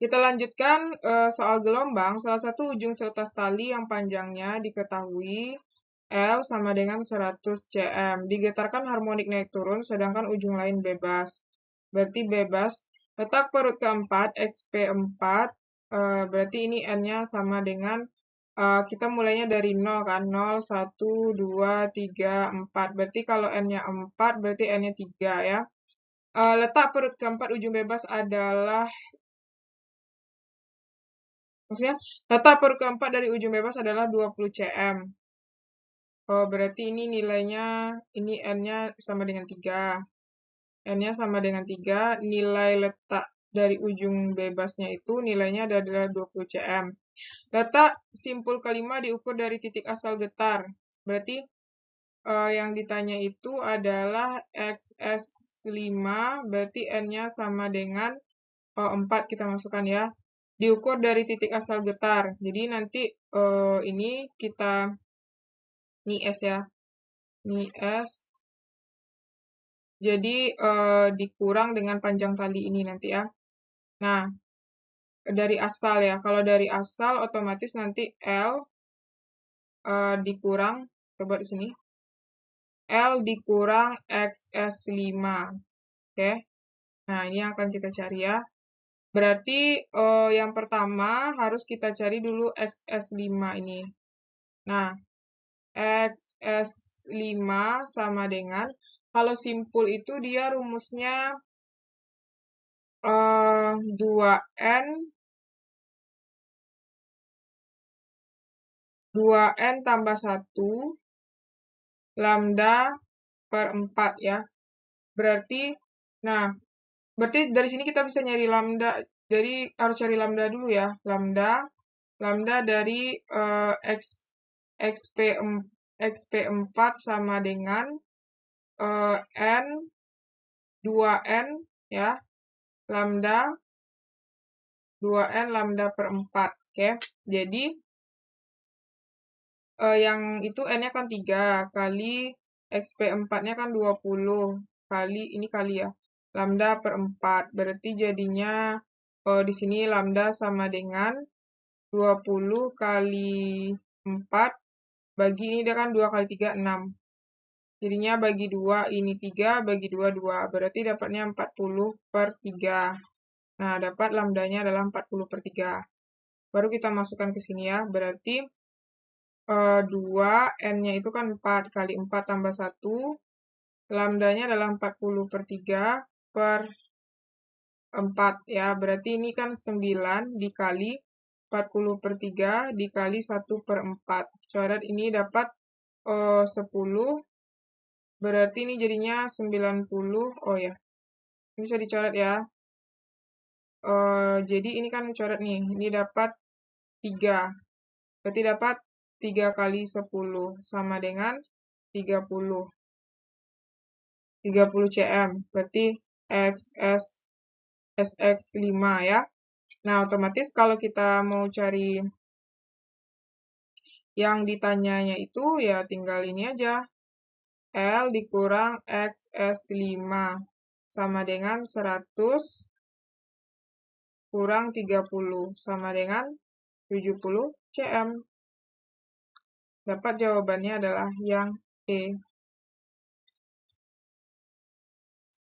Kita lanjutkan eh, soal gelombang. Salah satu ujung seutas tali yang panjangnya diketahui L sama dengan 100 cm. Digetarkan harmonik naik turun, sedangkan ujung lain bebas. Berarti bebas. Letak perut keempat, XP4, eh, berarti ini N-nya sama dengan, eh, kita mulainya dari 0 kan, 0, 1, 2, 3, 4. Berarti kalau N-nya 4, berarti N-nya 3 ya. letak perut keempat ujung bebas adalah Maksudnya, data per keempat dari ujung bebas adalah 20 cm. Oh, berarti ini nilainya, ini N-nya sama dengan 3. N-nya sama dengan 3, nilai letak dari ujung bebasnya itu nilainya adalah 20 cm. Data simpul kelima diukur dari titik asal getar. Berarti uh, yang ditanya itu adalah XS5, berarti N-nya sama dengan oh, 4 kita masukkan ya diukur dari titik asal getar. Jadi nanti uh, ini kita ni S ya. ni S. Jadi uh, dikurang dengan panjang tali ini nanti ya. Nah, dari asal ya. Kalau dari asal otomatis nanti L uh, dikurang coba di sini. L dikurang XS5. Oke. Okay. Nah, ini akan kita cari ya. Berarti uh, yang pertama harus kita cari dulu XS5 ini. Nah, XS5 sama dengan, kalau simpul itu dia rumusnya uh, 2N 2N tambah 1 lambda per 4 ya. Berarti, nah Berarti dari sini kita bisa nyari lambda. Jadi harus cari lambda dulu ya. Lambda. Lambda dari uh, X, XP, XP4 sama dengan uh, N 2N ya. Lambda 2N lambda per 4. Oke. Okay. Jadi uh, yang itu N-nya kan 3 kali XP4-nya kan 20 kali ini kali ya lambda per 4. Berarti jadinya oh, di sini lambda sama dengan 20 kali 4. Bagi ini dia kan 2 kali 3, 6. Jadinya bagi 2 ini 3, bagi 2, 2. Berarti dapatnya 40 per 3. Nah, dapat lambdanya adalah 40 per 3. Baru kita masukkan ke sini ya. Berarti eh, 2, n-nya itu kan 4 kali 4 tambah 1 lambdanya adalah 40 per 3 per 4 ya. Berarti ini kan 9 dikali 40 per 3 dikali 1 per 4. Coret ini dapat eh, uh, 10. Berarti ini jadinya 90. Oh ya, ini bisa dicoret ya. Uh, jadi ini kan coret nih. Ini dapat 3. Berarti dapat 3 kali 10 sama dengan 30. 30 cm. Berarti XS SX5 ya. Nah, otomatis kalau kita mau cari yang ditanyanya itu ya tinggal ini aja. L dikurang XS5 sama dengan 100 kurang 30 sama dengan 70 cm. Dapat jawabannya adalah yang E.